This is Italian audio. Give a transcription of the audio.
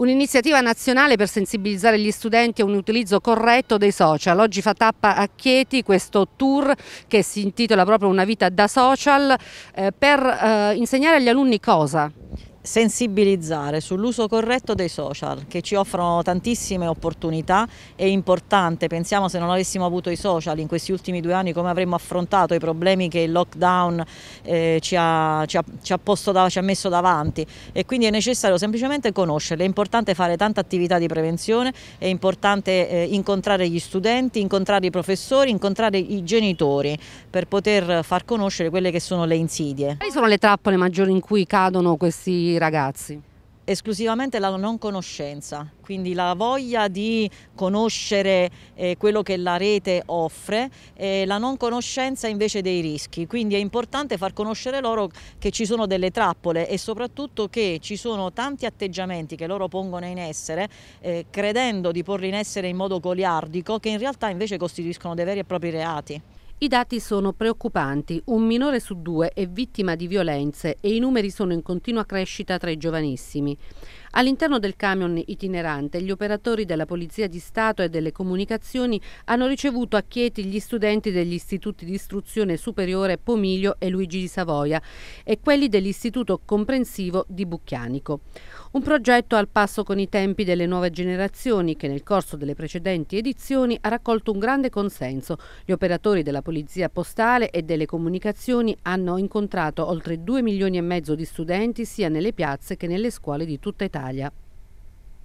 Un'iniziativa nazionale per sensibilizzare gli studenti a un utilizzo corretto dei social. Oggi fa tappa a Chieti questo tour che si intitola proprio Una vita da social eh, per eh, insegnare agli alunni cosa? sensibilizzare sull'uso corretto dei social che ci offrono tantissime opportunità, è importante, pensiamo se non avessimo avuto i social in questi ultimi due anni come avremmo affrontato i problemi che il lockdown eh, ci, ha, ci, ha, ci, ha da, ci, ha, messo davanti e quindi è necessario semplicemente conoscerli, è importante fare tanta attività di prevenzione, è importante eh, incontrare gli studenti, incontrare i professori, incontrare i genitori per poter far conoscere quelle che sono le insidie. Quali sono le trappole maggiori in cui cadono questi ragazzi? esclusivamente la non conoscenza, quindi la voglia di conoscere eh, quello che la rete offre e la non conoscenza invece dei rischi. Quindi è importante far conoscere loro che ci sono delle trappole e soprattutto che ci sono tanti atteggiamenti che loro pongono in essere eh, credendo di porli in essere in modo goliardico che in realtà invece costituiscono dei veri e propri reati. I dati sono preoccupanti, un minore su due è vittima di violenze e i numeri sono in continua crescita tra i giovanissimi. All'interno del camion itinerante gli operatori della Polizia di Stato e delle Comunicazioni hanno ricevuto a Chieti gli studenti degli istituti di istruzione superiore Pomiglio e Luigi di Savoia e quelli dell'istituto comprensivo di Bucchianico. Un progetto al passo con i tempi delle nuove generazioni che nel corso delle precedenti edizioni ha raccolto un grande consenso. Gli operatori della Polizia Postale e delle Comunicazioni hanno incontrato oltre 2 milioni e mezzo di studenti sia nelle piazze che nelle scuole di tutta Italia. Italia.